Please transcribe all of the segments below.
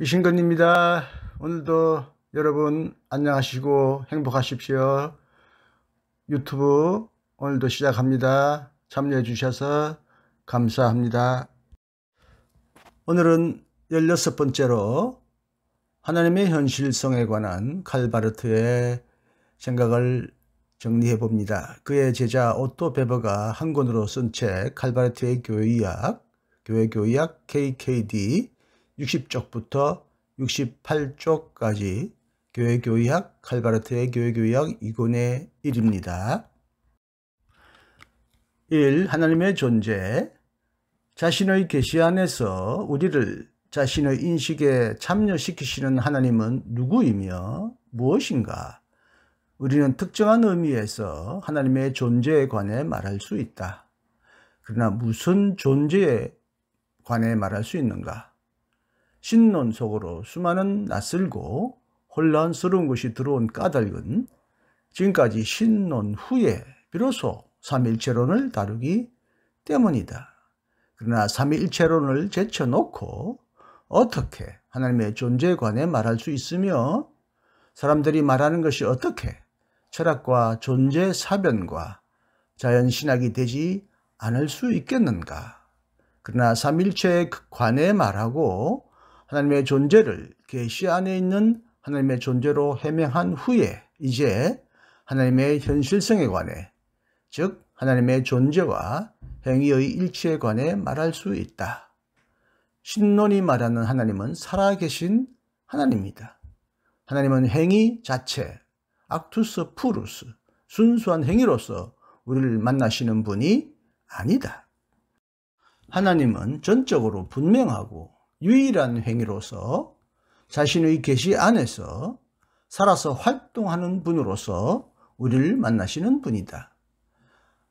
이신근입니다 오늘도 여러분 안녕하시고 행복하십시오. 유튜브 오늘도 시작합니다. 참여해 주셔서 감사합니다. 오늘은 16번째로 하나님의 현실성에 관한 칼바르트의 생각을 정리해 봅니다. 그의 제자 오토 베버가 한 권으로 쓴 책 칼바르트의 교의학, 교회교의학 KKD 60쪽부터 68쪽까지 교회교의학 칼바르트의 교회교의학 2권의 1입니다. 1. 하나님의 존재 자신의 계시 안에서 우리를 자신의 인식에 참여시키시는 하나님은 누구이며 무엇인가? 우리는 특정한 의미에서 하나님의 존재에 관해 말할 수 있다. 그러나 무슨 존재에 관해 말할 수 있는가? 신론 속으로 수많은 낯설고 혼란스러운 것이 들어온 까닭은 지금까지 신론 후에 비로소 삼일체론을 다루기 때문이다. 그러나 삼일체론을 제쳐놓고 어떻게 하나님의 존재 관해 말할 수 있으며 사람들이 말하는 것이 어떻게 철학과 존재 사변과 자연신학이 되지 않을 수 있겠는가. 그러나 삼일체 관해 말하고 하나님의 존재를 계시 안에 있는 하나님의 존재로 해명한 후에 이제 하나님의 현실성에 관해 즉 하나님의 존재와 행위의 일치에 관해 말할 수 있다. 신론이 말하는 하나님은 살아계신 하나님입니다. 하나님은 행위 자체, 악투스 푸루스, 순수한 행위로서 우리를 만나시는 분이 아니다. 하나님은 전적으로 분명하고 유일한 행위로서 자신의 계시 안에서 살아서 활동하는 분으로서 우리를 만나시는 분이다.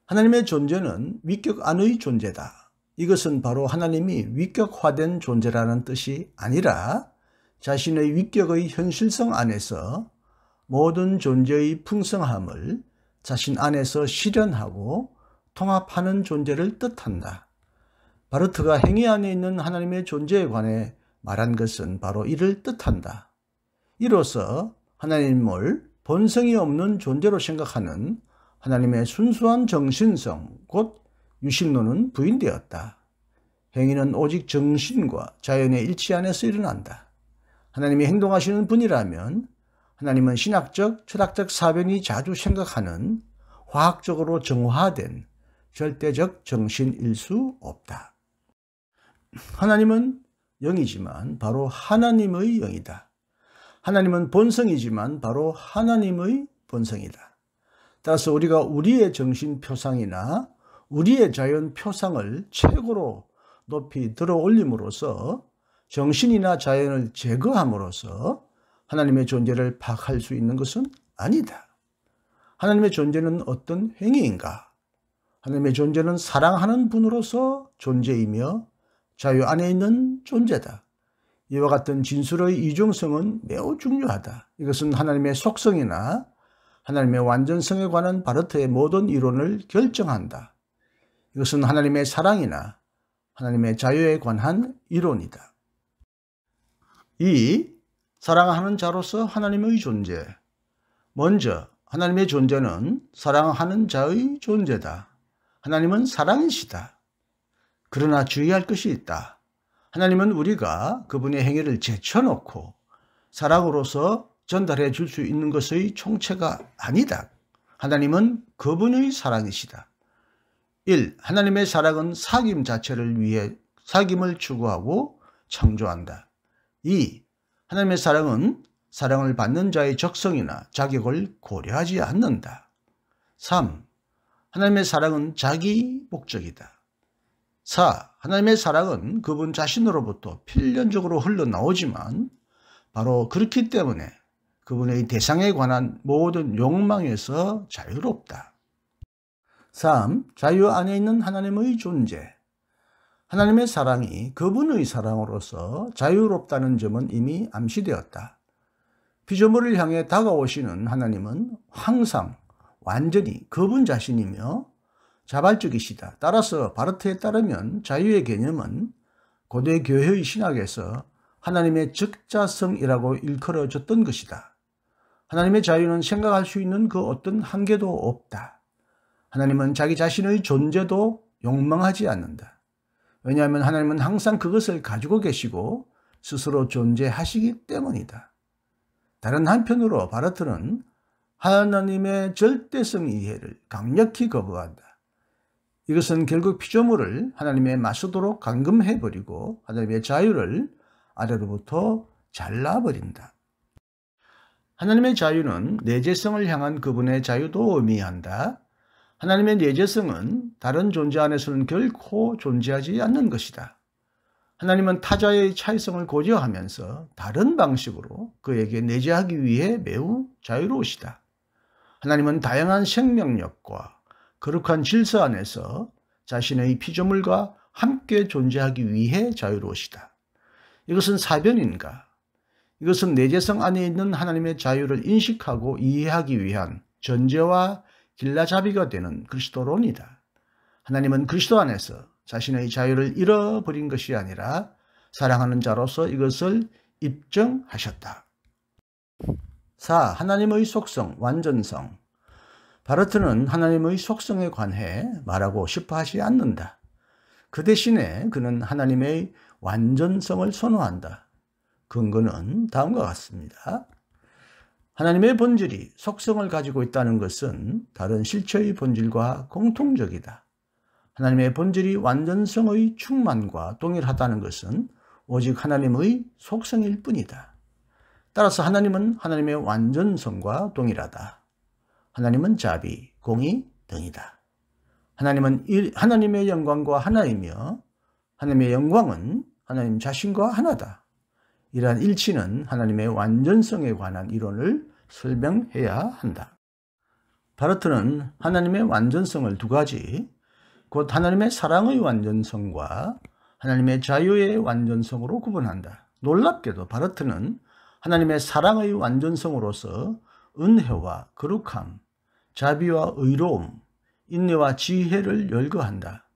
하나님의 존재는 위격 안의 존재다. 이것은 바로 하나님이 위격화된 존재라는 뜻이 아니라 자신의 위격의 현실성 안에서 모든 존재의 풍성함을 자신 안에서 실현하고 통합하는 존재를 뜻한다. 바르트가 행위 안에 있는 하나님의 존재에 관해 말한 것은 바로 이를 뜻한다. 이로써 하나님을 본성이 없는 존재로 생각하는 하나님의 순수한 정신성, 곧 유신론은 부인되었다. 행위는 오직 정신과 자연의 일치 안에서 일어난다. 하나님이 행동하시는 분이라면 하나님은 신학적, 철학적 사변이 자주 생각하는 화학적으로 정화된 절대적 정신일 수 없다. 하나님은 영이지만 바로 하나님의 영이다. 하나님은 본성이지만 바로 하나님의 본성이다. 따라서 우리가 우리의 정신 표상이나 우리의 자연 표상을 최고로 높이 들어 올림으로써 정신이나 자연을 제거함으로써 하나님의 존재를 파악할 수 있는 것은 아니다. 하나님의 존재는 어떤 행위인가? 하나님의 존재는 사랑하는 분으로서 존재이며 자유 안에 있는 존재다. 이와 같은 진술의 이중성은 매우 중요하다. 이것은 하나님의 속성이나 하나님의 완전성에 관한 바르트의 모든 이론을 결정한다. 이것은 하나님의 사랑이나 하나님의 자유에 관한 이론이다. 이 사랑하는 자로서 하나님의 존재. 먼저 하나님의 존재는 사랑하는 자의 존재다. 하나님은 사랑이시다. 그러나 주의할 것이 있다. 하나님은 우리가 그분의 행위를 제쳐놓고 사랑으로서 전달해 줄 수 있는 것의 총체가 아니다. 하나님은 그분의 사랑이시다. 1. 하나님의 사랑은 사귐 자체를 위해 사귐을 추구하고 창조한다. 2. 하나님의 사랑은 사랑을 받는 자의 적성이나 자격을 고려하지 않는다. 3. 하나님의 사랑은 자기 목적이다. 4. 하나님의 사랑은 그분 자신으로부터 필연적으로 흘러나오지만 바로 그렇기 때문에 그분의 대상에 관한 모든 욕망에서 자유롭다. 3. 자유 안에 있는 하나님의 존재. 하나님의 사랑이 그분의 사랑으로서 자유롭다는 점은 이미 암시되었다. 피조물을 향해 다가오시는 하나님은 항상 완전히 그분 자신이며 자발적이시다. 따라서 바르트에 따르면 자유의 개념은 고대 교회의 신학에서 하나님의 적자성이라고 일컬어졌던 것이다. 하나님의 자유는 생각할 수 있는 그 어떤 한계도 없다. 하나님은 자기 자신의 존재도 욕망하지 않는다. 왜냐하면 하나님은 항상 그것을 가지고 계시고 스스로 존재하시기 때문이다. 다른 한편으로 바르트는 하나님의 절대성 이해를 강력히 거부한다. 이것은 결국 피조물을 하나님의 마수도록 감금해버리고 하나님의 자유를 아래로부터 잘라버린다. 하나님의 자유는 내재성을 향한 그분의 자유도 의미한다. 하나님의 내재성은 다른 존재 안에서는 결코 존재하지 않는 것이다. 하나님은 타자의 차이성을 고려하면서 다른 방식으로 그에게 내재하기 위해 매우 자유로우시다. 하나님은 다양한 생명력과 거룩한 질서 안에서 자신의 피조물과 함께 존재하기 위해 자유로우시다. 이것은 사변인가? 이것은 내재성 안에 있는 하나님의 자유를 인식하고 이해하기 위한 전제와 길라잡이가 되는 그리스도론이다. 하나님은 그리스도 안에서 자신의 자유를 잃어버린 것이 아니라 사랑하는 자로서 이것을 입증하셨다. 4. 하나님의 속성, 완전성 바르트는 하나님의 속성에 관해 말하고 싶어 하지 않는다. 그 대신에 그는 하나님의 완전성을 선호한다. 근거는 다음과 같습니다. 하나님의 본질이 속성을 가지고 있다는 것은 다른 실체의 본질과 공통적이다. 하나님의 본질이 완전성의 충만과 동일하다는 것은 오직 하나님의 속성일 뿐이다. 따라서 하나님은 하나님의 완전성과 동일하다. 하나님은 자비, 공의 등이다. 하나님은 일, 하나님의 영광과 하나이며 하나님의 영광은 하나님 자신과 하나다. 이러한 일치는 하나님의 완전성에 관한 이론을 설명해야 한다. 바르트는 하나님의 완전성을 두 가지, 곧 하나님의 사랑의 완전성과 하나님의 자유의 완전성으로 구분한다. 놀랍게도 바르트는 하나님의 사랑의 완전성으로서 은혜와 거룩함, 자비와 의로움, 인내와 지혜를 열거한다.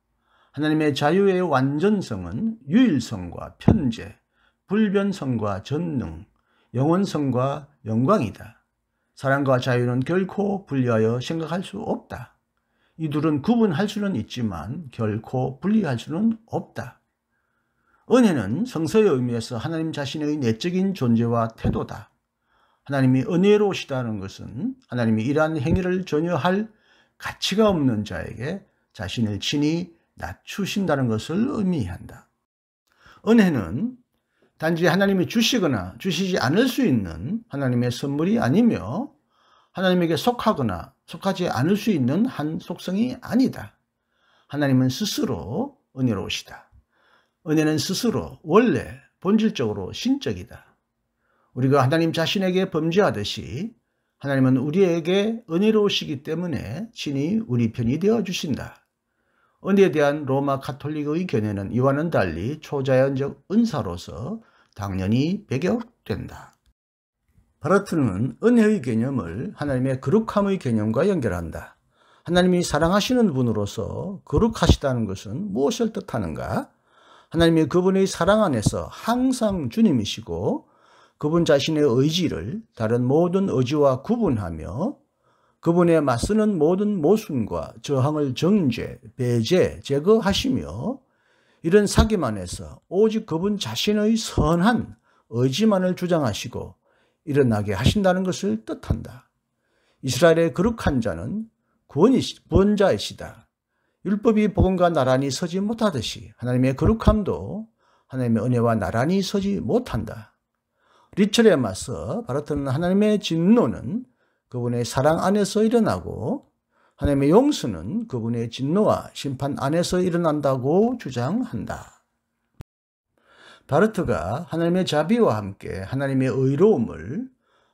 하나님의 자유의 완전성은 유일성과 편재, 불변성과 전능, 영원성과 영광이다. 사랑과 자유는 결코 분리하여 생각할 수 없다. 이 둘은 구분할 수는 있지만 결코 분리할 수는 없다. 은혜는 성서의 의미에서 하나님 자신의 내적인 존재와 태도다. 하나님이 은혜로우시다는 것은 하나님이 이러한 행위를 전혀 할 가치가 없는 자에게 자신을 친히 낮추신다는 것을 의미한다. 은혜는 단지 하나님이 주시거나 주시지 않을 수 있는 하나님의 선물이 아니며 하나님에게 속하거나 속하지 않을 수 있는 한 속성이 아니다. 하나님은 스스로 은혜로우시다. 은혜는 스스로 원래 본질적으로 신적이다. 우리가 하나님 자신에게 범죄하듯이 하나님은 우리에게 은혜로우시기 때문에 진히 우리 편이 되어 주신다. 은혜에 대한 로마 카톨릭의 견해는 이와는 달리 초자연적 은사로서 당연히 배격된다. 바라트는 은혜의 개념을 하나님의 거룩함의 개념과 연결한다. 하나님이 사랑하시는 분으로서 거룩하시다는 것은 무엇을 뜻하는가? 하나님이 그분의 사랑 안에서 항상 주님이시고 그분 자신의 의지를 다른 모든 의지와 구분하며 그분에 맞서는 모든 모순과 저항을 정죄, 배제, 제거하시며 이런 사기만에서 오직 그분 자신의 선한 의지만을 주장하시고 일어나게 하신다는 것을 뜻한다. 이스라엘의 거룩한 자는 구원자이시다. 율법이 복음과 나란히 서지 못하듯이 하나님의 거룩함도 하나님의 은혜와 나란히 서지 못한다. 리철에 맞서 바라트는 하나님의 진노는 그분의 사랑 안에서 일어나고 하나님의 용서는 그분의 진노와 심판 안에서 일어난다고 주장한다. 바르트가 하나님의 자비와 함께 하나님의 의로움을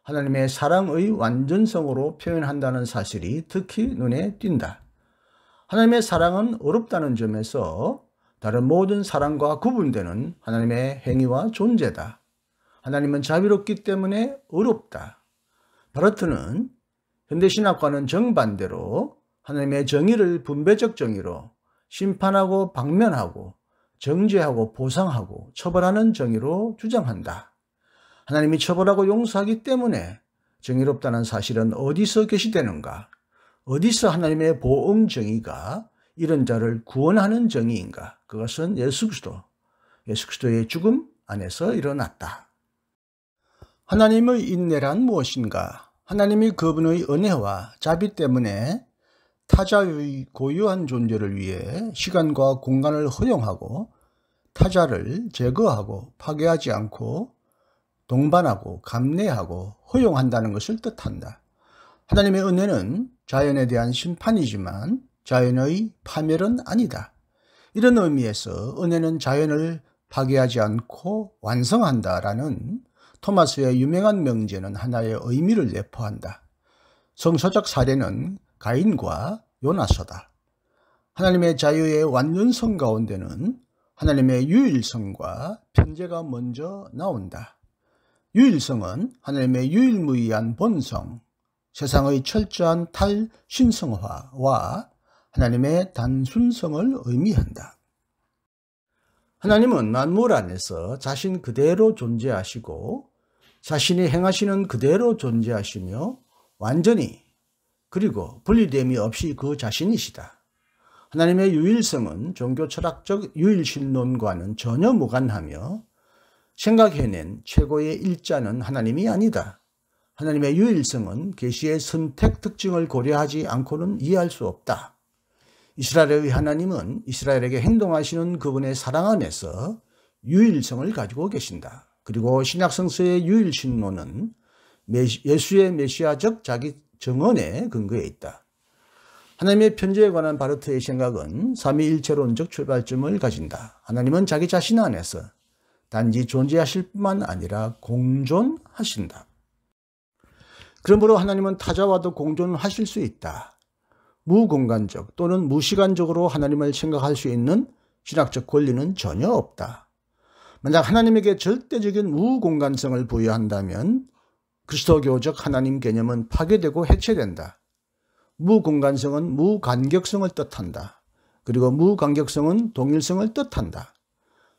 하나님의 사랑의 완전성으로 표현한다는 사실이 특히 눈에 띈다. 하나님의 사랑은 어렵다는 점에서 다른 모든 사랑과 구분되는 하나님의 행위와 존재다. 하나님은 자비롭기 때문에 어렵다. 바르트는 현대 신학과는 정반대로 하나님의 정의를 분배적 정의로 심판하고 방면하고 정죄하고 보상하고 처벌하는 정의로 주장한다. 하나님이 처벌하고 용서하기 때문에 정의롭다는 사실은 어디서 계시되는가? 어디서 하나님의 보응 정의가 이런 자를 구원하는 정의인가? 그것은 예수 그리스도, 예수 그리스도의 죽음 안에서 일어났다. 하나님의 인내란 무엇인가? 하나님이 그분의 은혜와 자비 때문에 타자의 고유한 존재를 위해 시간과 공간을 허용하고 타자를 제거하고 파괴하지 않고 동반하고 감내하고 허용한다는 것을 뜻한다. 하나님의 은혜는 자연에 대한 심판이지만 자연의 파멸은 아니다. 이런 의미에서 은혜는 자연을 파괴하지 않고 완성한다라는 토마스의 유명한 명제는 하나의 의미를 내포한다. 성서적 사례는 가인과 요나서다. 하나님의 자유의 완전성 가운데는 하나님의 유일성과 편재가 먼저 나온다. 유일성은 하나님의 유일무이한 본성, 세상의 철저한 탈신성화와 하나님의 단순성을 의미한다. 하나님은 만물 안에서 자신 그대로 존재하시고 자신이 행하시는 그대로 존재하시며 완전히 그리고 분리됨이 없이 그 자신이시다. 하나님의 유일성은 종교 철학적 유일신론과는 전혀 무관하며 생각해낸 최고의 일자는 하나님이 아니다. 하나님의 유일성은 계시의 선택 특징을 고려하지 않고는 이해할 수 없다. 이스라엘의 하나님은 이스라엘에게 행동하시는 그분의 사랑 안에서 유일성을 가지고 계신다. 그리고 신약 성서의 유일 신론은 예수의 메시아적 자기 정언에 근거해 있다. 하나님의 편지에 관한 바르트의 생각은 삼위일체론적 출발점을 가진다. 하나님은 자기 자신 안에서 단지 존재하실 뿐만 아니라 공존하신다. 그러므로 하나님은 타자와도 공존하실 수 있다. 무공간적 또는 무시간적으로 하나님을 생각할 수 있는 신학적 권리는 전혀 없다. 만약 하나님에게 절대적인 무공간성을 부여한다면 그리스도교적 하나님 개념은 파괴되고 해체된다. 무공간성은 무간격성을 뜻한다. 그리고 무간격성은 동일성을 뜻한다.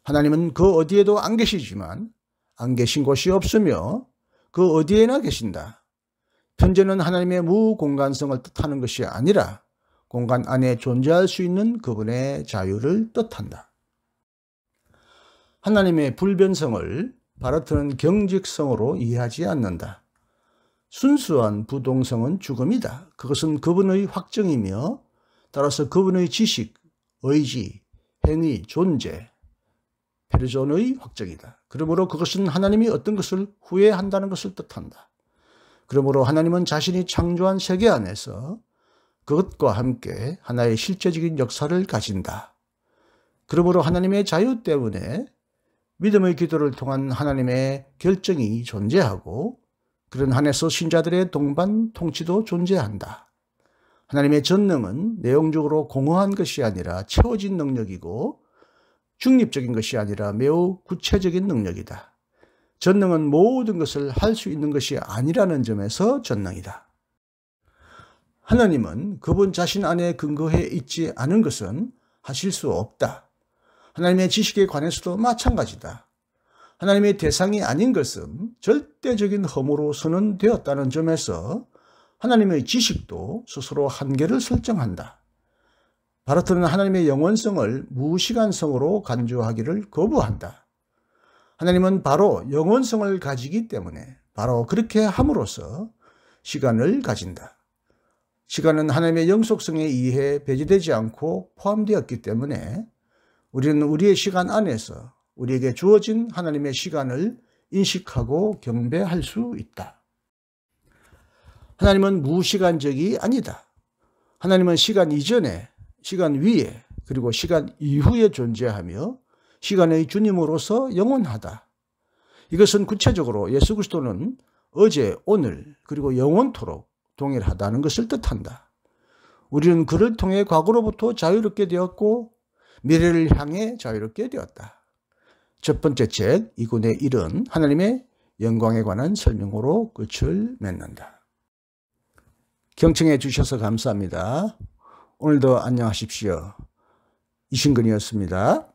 하나님은 그 어디에도 안 계시지만 안 계신 곳이 없으며 그 어디에나 계신다. 현재는 하나님의 무공간성을 뜻하는 것이 아니라 공간 안에 존재할 수 있는 그분의 자유를 뜻한다. 하나님의 불변성을 바라트는 경직성으로 이해하지 않는다. 순수한 부동성은 죽음이다. 그것은 그분의 확정이며 따라서 그분의 지식, 의지, 행위, 존재, 페르존의 확정이다. 그러므로 그것은 하나님이 어떤 것을 후회한다는 것을 뜻한다. 그러므로 하나님은 자신이 창조한 세계 안에서 그것과 함께 하나의 실제적인 역사를 가진다. 그러므로 하나님의 자유 때문에 믿음의 기도를 통한 하나님의 결정이 존재하고 그런 한에서 신자들의 동반 통치도 존재한다. 하나님의 전능은 내용적으로 공허한 것이 아니라 채워진 능력이고 중립적인 것이 아니라 매우 구체적인 능력이다. 전능은 모든 것을 할 수 있는 것이 아니라는 점에서 전능이다. 하나님은 그분 자신 안에 근거해 있지 않은 것은 하실 수 없다. 하나님의 지식에 관해서도 마찬가지다. 하나님의 대상이 아닌 것은 절대적인 허무로 선언되었다는 점에서 하나님의 지식도 스스로 한계를 설정한다. 바르트는 하나님의 영원성을 무시간성으로 간주하기를 거부한다. 하나님은 바로 영원성을 가지기 때문에 바로 그렇게 함으로써 시간을 가진다. 시간은 하나님의 영속성에 의해 배제되지 않고 포함되었기 때문에 우리는 우리의 시간 안에서 우리에게 주어진 하나님의 시간을 인식하고 경배할 수 있다. 하나님은 무시간적이 아니다. 하나님은 시간 이전에, 시간 위에, 그리고 시간 이후에 존재하며 시간의 주님으로서 영원하다. 이것은 구체적으로 예수 그리스도는 어제, 오늘, 그리고 영원토록 동일하다는 것을 뜻한다. 우리는 그를 통해 과거로부터 자유롭게 되었고 미래를 향해 자유롭게 되었다. 첫 번째 책 이군의 일은 하나님의 영광에 관한 설명으로 끝을 맺는다. 경청해 주셔서 감사합니다. 오늘도 안녕하십시오. 이신근이었습니다.